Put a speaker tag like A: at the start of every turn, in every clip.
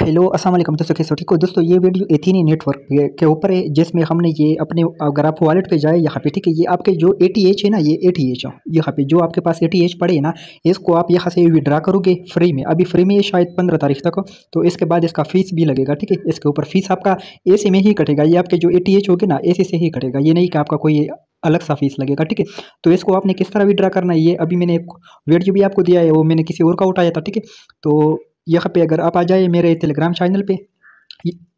A: hello अस्सलाम वालेकुम दोस्तों कैसे ठीक हो दोस्तों ये वीडियो एथीनी नेटवर्क के ऊपर है जिसमें हमने ये अपने अगर आप वॉलेट पे जाए यहाँ पे ठीक है ये आपके जो ए है ना ये ए टी एच यहाँ पे जो आपके पास ए टी एच पड़े ना इसको आप यहाँ से विड्रा करोगे फ्री में अभी फ्री में ये शायद पंद्रह तारीख तक तो इसके बाद इसका फीस भी लगेगा ठीक है इसके ऊपर फीस आपका सी में ही कटेगा ये आपके जो ए टी एच होगी ना सी से ही कटेगा ये नहीं कि आपका कोई अलग सा फीस लगेगा ठीक है तो इसको आपने किस तरह विड्रा करना है ये अभी मैंने एक वीडियो भी आपको दिया है वो मैंने किसी और का उठाया था ठीक है तो यहाँ पे अगर आप आ जाए मेरे टेलीग्राम चैनल पे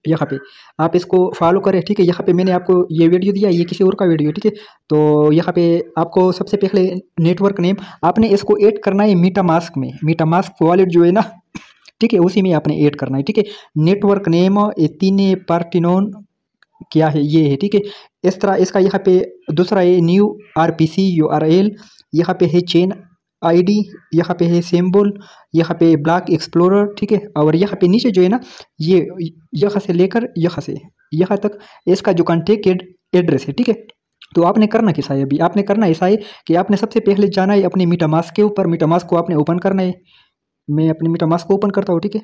A: यहाँ पे आप इसको फॉलो करें ठीक है यहाँ पे मैंने आपको ये वीडियो दिया ये किसी और का वीडियो ठीक है तो यहाँ पे आपको सबसे पहले नेटवर्क नेम आपने इसको ऐड करना है मीटा मास्क में मीटा मास्क वॉलेट जो है ना ठीक है उसी में आपने ऐड करना है ठीक है नेटवर्क नेम तीन पार्टिनोन क्या है ये है ठीक है इस तरह इसका यहाँ पे दूसरा है new R P C U R L यहाँ पे है चेन आईडी यहाँ पे है सेम्बुल यहाँ पे ब्लॉक एक्सप्लोरर ठीक है और यहाँ पे नीचे जो है ना ये यहाँ से लेकर यहाँ से यहाँ तक इसका जो कॉन्टेक्ट एड्रेस है ठीक है तो आपने करना किसा है अभी आपने करना ऐसा है कि आपने सबसे पहले जाना है अपने मीटामास के ऊपर मीटामास को आपने ओपन करना है मैं अपने मीटामास को ओपन करता हूँ ठीक है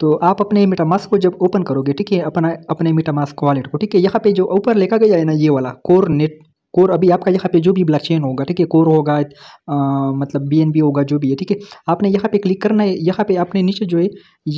A: तो आप अपने मीटामास को जब ओपन करोगे ठीक है अपना अपने मीटामास वॉलेट को ठीक है यहाँ पे जो ऊपर लिखा गया है ना ये वाला कोर नेट कोर अभी आपका यहाँ पे जो भी ब्लॉकचेन होगा ठीक है कोर होगा आ, मतलब बीएनबी होगा जो भी है ठीक है आपने यहाँ पे क्लिक करना है यहाँ पे आपने नीचे जो है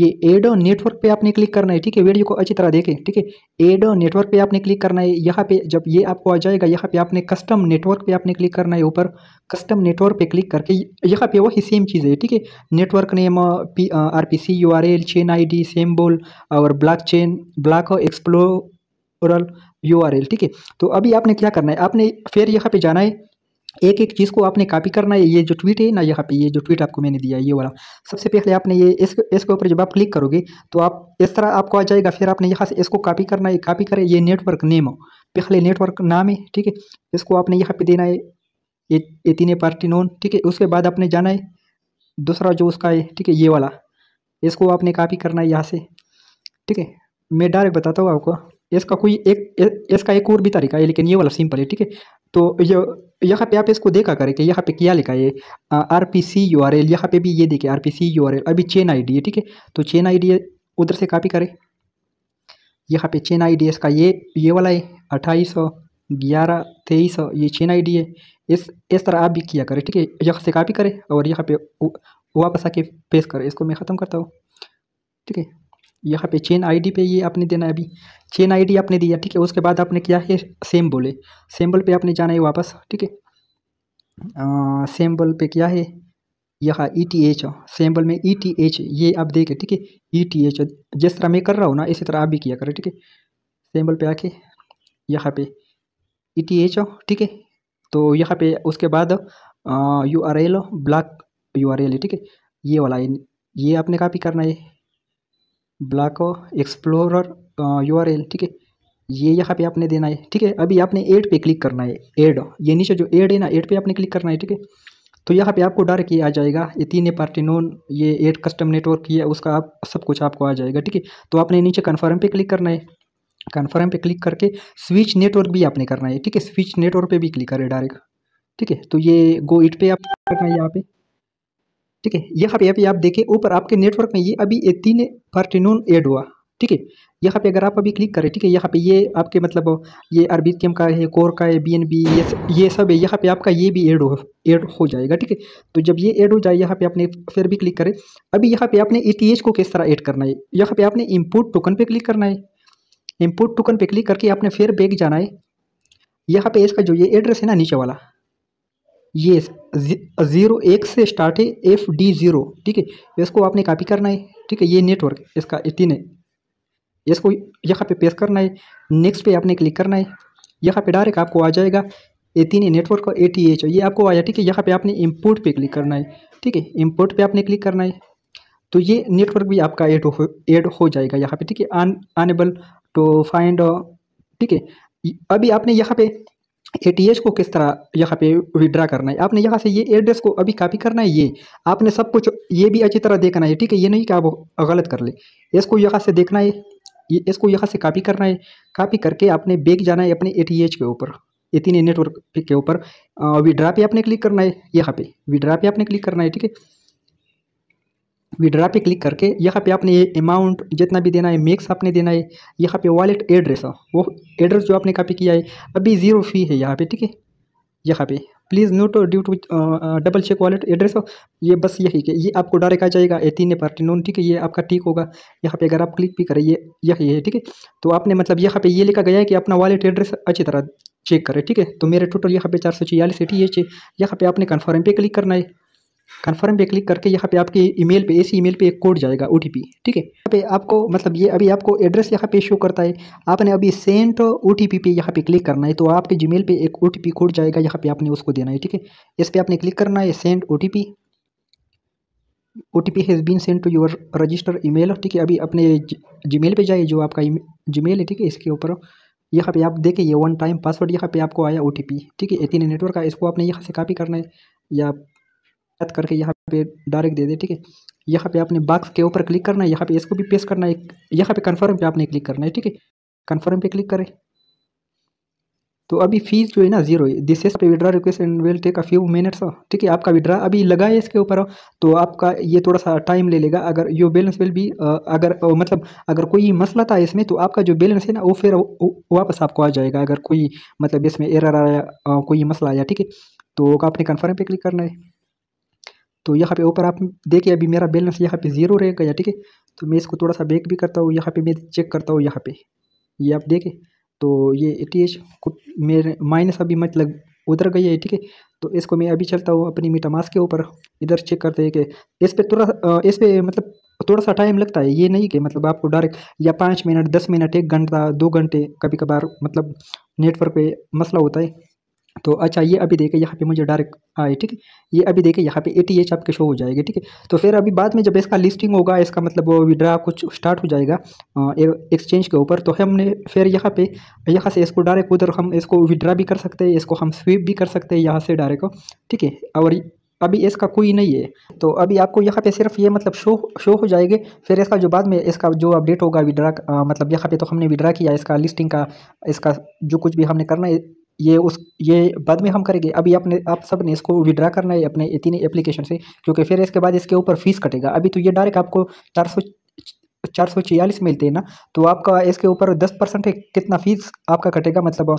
A: ये एड नेटवर्क पे आपने क्लिक करना है ठीक है वीडियो को अच्छी तरह देखें ठीक है एड नेटवर्क पे आपने क्लिक करना है यहाँ पे जब ये आपको आ जाएगा यहाँ पे आपने कस्टम नेटवर्क पे आपने क्लिक करना है ऊपर कस्टम नेटवर्क पे क्लिक करके यहाँ पे वही सेम चीज़ है ठीक है network name P R P C U R L chain I D same बोल और block chain block explorer U ठीक है तो अभी आपने क्या करना है आपने फिर यहाँ पे जाना है एक एक चीज़ को आपने कॉपी करना है ये जो ट्वीट है ना यहाँ पे ये जो ट्वीट आपको मैंने दिया है ये वाला सबसे पहले आपने ये इस इसके ऊपर जब आप क्लिक करोगे तो आप इस तरह आपको आ जाएगा फिर आपने यहाँ से इसको कॉपी करना है कॉपी करें ये नेटवर्क नेम हो पहले नेटवर्क नाम है ठीक है इसको आपने यहाँ पे देना है ये तीन पार्टी नोन ठीक है उसके बाद आपने जाना है दूसरा जो उसका है ठीक है ये वाला इसको आपने कॉपी करना है यहाँ से ठीक है मैं डायरेक्ट बताता हूँ आपको इसका कोई एक इसका एक और भी तरीका है लेकिन ये वाला सिंपल है ठीक है तो ये यहाँ पे आप इसको देखा करें कि यहाँ पे क्या लिखा है R P C U R L यहाँ पे भी ये देखे R P C U R L अभी चेन आई डी है ठीक है तो चेन आई डी उधर से कापी करें यहाँ पे चेन आई डी इसका ये ये वाला है अट्ठाईस सौ ग्यारह तेईस सौ ये चेन आई डी है इस इस तरह आप भी किया करें ठीक है यहाँ से कापी करें और यहाँ पे वापस आके पेश करें इसको मैं ख़त्म करता हूँ ठीक है यहाँ पे चेन आईडी पे ये आपने देना है अभी चेन आईडी आपने दिया ठीक है उसके बाद आपने किया है सेम्बल सेम्बल पे आपने जाना है वापस ठीक है सेम्बल पे क्या है यहाँ ई टी एच सेम्बल में ई टी एच ये आप देखें ठीक है ई टी एच जिस तरह मैं कर रहा हूँ ना इसी तरह आप भी किया करें ठीक है सैम्पल पर आके यहाँ पे ई टी एच ठीक है तो यहाँ पे उसके बाद U R L black U R L ठीक है ये वाला ये आपने कापी करना है block explorer U R L ठीक है ये यहाँ पे आपने देना है ठीक है अभी आपने एड पे क्लिक करना है एड ये नीचे जो एड है ना एड पे आपने क्लिक करना है ठीक है तो यहाँ पे आपको डायरेक्ट ये आ जाएगा ये तीन पार्टी नॉन ये एड कस्टम नेटवर्क ये उसका आप सब कुछ आपको आ जाएगा ठीक है तो आपने नीचे कन्फर्म पे क्लिक करना है कन्फर्म पे क्लिक करके स्विच नेटवर्क भी आपने करना है ठीक है स्विच नेटवर्क पर भी क्लिक करें डायरेक्ट ठीक है तो ये गो इट पे आप करना है यहाँ पे ठीक है यहाँ पे अभी आप देखें ऊपर आपके नेटवर्क में ये अभी तीन पार्टिनोन एड हुआ ठीक है यहाँ पे अगर आप अभी क्लिक करें ठीक है यहाँ पे ये आपके मतलब ये अरबी केम का है कोर का है बी एन बी ये ये सब है यहाँ पे आपका ये भी ऐड हो ऐड हो जाएगा ठीक है तो जब ये ऐड हो जाए यहाँ पे आपने फिर भी क्लिक करें अभी यहाँ पे आपने ई को किस तरह ऐड करना है यहाँ पे आपने इम्पोर्ट टोकन पे क्लिक करना है इम्पोर्ट टोकन पे क्लिक करके आपने फिर बैग जाना है यहाँ पे इसका जो ये एड्रेस है ना नीचे वाला ये ज़ीरो एक से स्टार्ट है एफ डी ज़ीरो ठीक है इसको आपने कॉपी करना है ठीक है ये नेटवर्क इसका तीन इसको यहाँ पे पेश करना है नेक्स्ट पे आपने क्लिक करना है यहाँ पे डायरेक्ट आपको आ जाएगा ए तीन नेटवर्क और ए टी एच ये आपको आया ठीक है यहाँ पे आपने इम्पोर्ट पे क्लिक करना है ठीक है इम्पोर्ट पे आपने क्लिक करना है तो ये नेटवर्क भी आपका एड हो एड हो जाएगा यहाँ पे ठीक है अनएबल टू फाइंड ठीक है अभी आपने यहाँ पे ए को किस तरह यहाँ पे विड्रा करना है आपने यहाँ से ये एड्रेस को अभी कॉपी करना है ये आपने सब कुछ ये भी अच्छी तरह देखना है ठीक है ये नहीं कि आप गलत कर ले इसको यहाँ से देखना है इसको यहाँ से कॉपी करना है कॉपी करके आपने बैग जाना है अपने ए के ऊपर ये तीन नेटवर्क के ऊपर विड्रा पे आपने क्लिक करना है यहाँ पे विड्रा पे आपने क्लिक करना है ठीक है विड्रा पे क्लिक करके यहाँ पे आपने ये अमाउंट जितना भी देना है मेक्स आपने देना है यहाँ पे वॉलेट एड्रेस वो एड्रेस जो आपने कॉपी किया है अभी ज़ीरो फी है यहाँ पे ठीक है यहाँ पे please note due to double check wallet address ये बस यही के ये आपको डायरेक्ट आ जाएगा ए एथीन पार्टी नोन ठीक है ये आपका ठीक होगा यहाँ पे अगर आप क्लिक भी करें ये यही है ठीक है तो आपने मतलब यहाँ पे ये लिखा गया है कि अपना वॉलेट एड्रेस अच्छी तरह चेक करें ठीक है तो मेरे टोटल यहाँ पे चार सौ छियालीस एटी एच है यहाँ पे आपने कन्फर्म पे क्लिक करना है कन्फर्म पे क्लिक करके यहाँ पे आपके ईमेल पे ऐसी ईमेल पे एक कोड जाएगा ओ ठीक है यहाँ पे आपको मतलब ये अभी आपको एड्रेस यहाँ पे शो करता है आपने अभी सेंट ओ पे यहाँ पे क्लिक करना है तो आपके मेल पे एक ओ कोड जाएगा यहाँ पे आपने उसको देना है ठीक है इस पर आपने क्लिक करना है send O O T P has been send to your register mail ठीक है अभी अपने मेल पे जाइए जो आपका मेल है ठीक है इसके ऊपर यहाँ पे आप देखें ये वन टाइम पासवर्ड यहाँ पे आपको आया ओ टी पी ठीक है एटीन नेटवर्क का इसको आपने यहाँ से कॉपी करना है या याद करके यहाँ पे डायरेक्ट दे दे ठीक है यहाँ पे आपने बाक्स के ऊपर क्लिक करना है यहाँ पे इसको भी पेस्ट करना है यहाँ पे कन्फर्म पे आपने क्लिक करना है ठीक है कन्फर्म पे क्लिक करें तो अभी फीस जो है ना जीरो है this is pay withdraw request and will take a few minutes ठीक है आपका विड्रा अभी लगा है इसके ऊपर तो आपका ये थोड़ा सा टाइम ले लेगा अगर यो बैलेंस विल भी अगर मतलब अगर कोई मसला था इसमें तो आपका जो बैलेंस है ना वो फिर वापस आपको आ जाएगा अगर कोई मतलब इसमें एरर आया कोई मसला आया ठीक है तो आपने कन्फर्म पे क्लिक करना है तो यहाँ पे ऊपर आप देखिए अभी मेरा बैलेंस यहाँ पे ज़ीरो रह गया ठीक है तो मैं इसको थोड़ा सा बैक भी करता हूँ यहाँ पे मैं चेक करता हूँ यहाँ पे ये आप देखें तो ये ए टी एच मेरे माइनस अभी मतलब उधर गई है ठीक है तो इसको मैं अभी चलता हूँ अपनी मीटा मास के ऊपर इधर चेक करते हैं कि इस पर थोड़ा इस पर मतलब थोड़ा सा टाइम लगता है ये नहीं कि मतलब आपको डायरेक्ट या पाँच मिनट दस मिनट एक घंटा दो घंटे कभी कभार मतलब नेटवर्क पर मसला होता है तो अच्छा ये अभी देखें यहाँ पे मुझे डायरेक्ट आए ठीक है ये अभी देखें यहाँ पे टी एच आपके शो हो जाएगी ठीक है तो फिर अभी बाद में जब इसका लिस्टिंग होगा इसका मतलब वो विड्रा कुछ स्टार्ट हो जाएगा एक्सचेंज के ऊपर तो हमने फिर यहाँ पे यहाँ से इसको डायरेक्ट उधर हम इसको विड्रा भी कर सकते हैं इसको हम स्वीप भी कर सकते हैं यहाँ से डायरेक्ट ठीक है और अभी इसका कोई नहीं है तो अभी आपको यहाँ पे सिर्फ ये मतलब शो शो हो जाएगी फिर इसका जो बाद में इसका जो अपडेट होगा विड्रा मतलब यहाँ पे तो हमने विड्रा किया इसका लिस्टिंग का इसका जो कुछ भी हमने करना है ये उस ये बाद में हम करेंगे अभी आपने आप सब ने इसको विड्रा करना है अपने इतनी एप्लीकेशन से क्योंकि फिर इसके बाद इसके ऊपर फीस कटेगा अभी तो ये डायरेक्ट आपको चार सौ चार सौ छियालीस मिलते हैं ना तो आपका इसके ऊपर दस परसेंट कितना फीस आपका कटेगा मतलब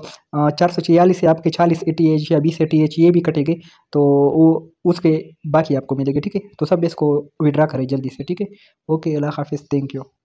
A: चार सौ छियालीस से आपके चालीस ए टी एच या बीस ए टी एच ये भी कटेगी तो वो उसके बाकी आपको मिलेगी ठीक है तो सब इसको विड्रा करें जल्दी से ठीक है ओके अल्लाह हाफिज़ थैंक यू